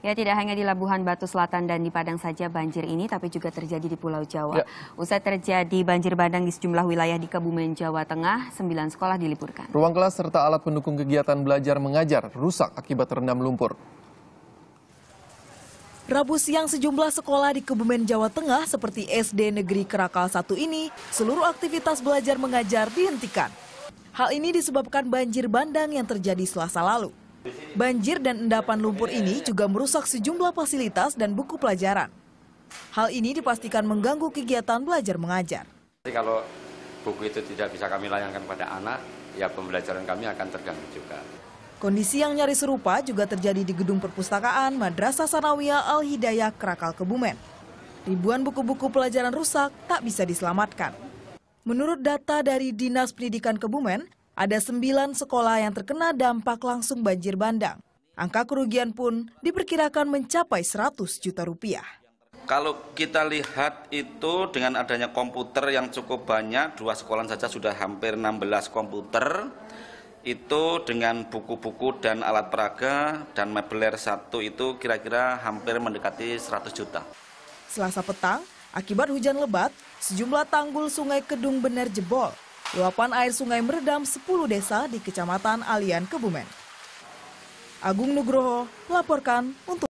Ya, tidak hanya di Labuhan Batu Selatan dan di Padang saja banjir ini, tapi juga terjadi di Pulau Jawa. Ya. Usai terjadi banjir bandang di sejumlah wilayah di Kebumen, Jawa Tengah, sembilan sekolah diliburkan. Ruang kelas serta alat pendukung kegiatan belajar mengajar rusak akibat terendam lumpur. Rabu siang sejumlah sekolah di Kebumen, Jawa Tengah seperti SD Negeri Kerakal 1 ini, seluruh aktivitas belajar mengajar dihentikan. Hal ini disebabkan banjir bandang yang terjadi selasa lalu. Banjir dan endapan lumpur ini juga merusak sejumlah fasilitas dan buku pelajaran. Hal ini dipastikan mengganggu kegiatan belajar mengajar. Jadi kalau buku itu tidak bisa kami layankan pada anak, ya pembelajaran kami akan terganggu juga. Kondisi yang nyaris serupa juga terjadi di gedung perpustakaan Madrasah Sanawiyah Al Hidayah Krakal Kebumen. Ribuan buku-buku pelajaran rusak tak bisa diselamatkan. Menurut data dari Dinas Pendidikan Kebumen, ada sembilan sekolah yang terkena dampak langsung banjir bandang. Angka kerugian pun diperkirakan mencapai 100 juta rupiah. Kalau kita lihat itu dengan adanya komputer yang cukup banyak, dua sekolah saja sudah hampir 16 komputer, itu dengan buku-buku dan alat peraga dan mebeler satu itu kira-kira hampir mendekati 100 juta. Selasa petang, akibat hujan lebat, sejumlah tanggul sungai Kedung Bener jebol Luapan air sungai meredam 10 desa di Kecamatan Alian Kebumen. Agung Nugroho melaporkan untuk